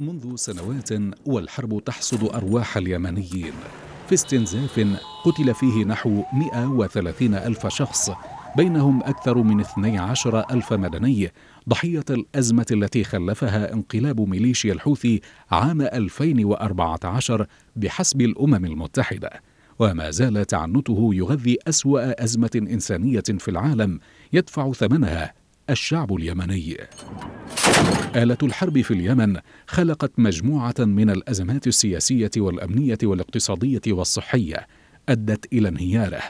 منذ سنوات والحرب تحصد أرواح اليمنيين في استنزاف قتل فيه نحو 130 ألف شخص بينهم أكثر من 12 ألف مدني ضحية الأزمة التي خلفها انقلاب ميليشيا الحوثي عام 2014 بحسب الأمم المتحدة وما زال تعنته يغذي أسوأ أزمة إنسانية في العالم يدفع ثمنها الشعب اليمني آلة الحرب في اليمن خلقت مجموعة من الأزمات السياسية والأمنية والاقتصادية والصحية أدت إلى انهياره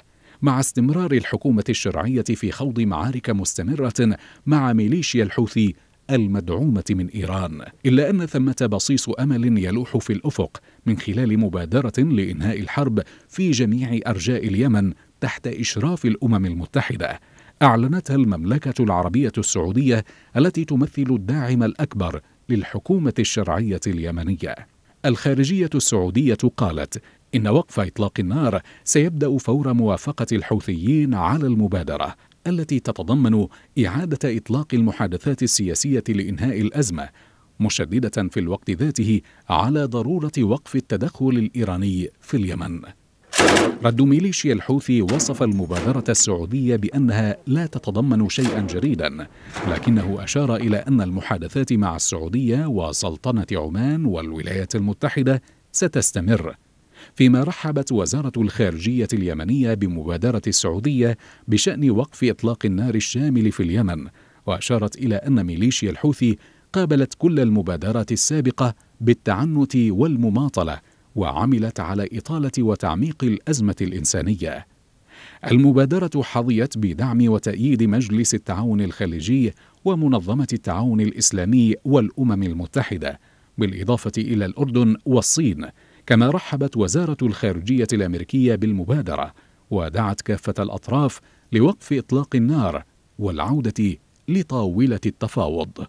مع استمرار الحكومة الشرعية في خوض معارك مستمرة مع ميليشيا الحوثي المدعومة من إيران إلا أن ثمة بصيص أمل يلوح في الأفق من خلال مبادرة لإنهاء الحرب في جميع أرجاء اليمن تحت إشراف الأمم المتحدة أعلنتها المملكة العربية السعودية التي تمثل الداعم الأكبر للحكومة الشرعية اليمنية. الخارجية السعودية قالت إن وقف إطلاق النار سيبدأ فور موافقة الحوثيين على المبادرة التي تتضمن إعادة إطلاق المحادثات السياسية لإنهاء الأزمة مشددة في الوقت ذاته على ضرورة وقف التدخل الإيراني في اليمن. رد ميليشيا الحوثي وصف المبادرة السعودية بأنها لا تتضمن شيئا جديدا لكنه أشار إلى أن المحادثات مع السعودية وسلطنة عمان والولايات المتحدة ستستمر فيما رحبت وزارة الخارجية اليمنية بمبادرة السعودية بشأن وقف إطلاق النار الشامل في اليمن وأشارت إلى أن ميليشيا الحوثي قابلت كل المبادرات السابقة بالتعنت والمماطلة وعملت على إطالة وتعميق الأزمة الإنسانية. المبادرة حظيت بدعم وتأييد مجلس التعاون الخليجي ومنظمة التعاون الإسلامي والأمم المتحدة، بالإضافة إلى الأردن والصين، كما رحبت وزارة الخارجية الأمريكية بالمبادرة، ودعت كافة الأطراف لوقف إطلاق النار والعودة لطاولة التفاوض.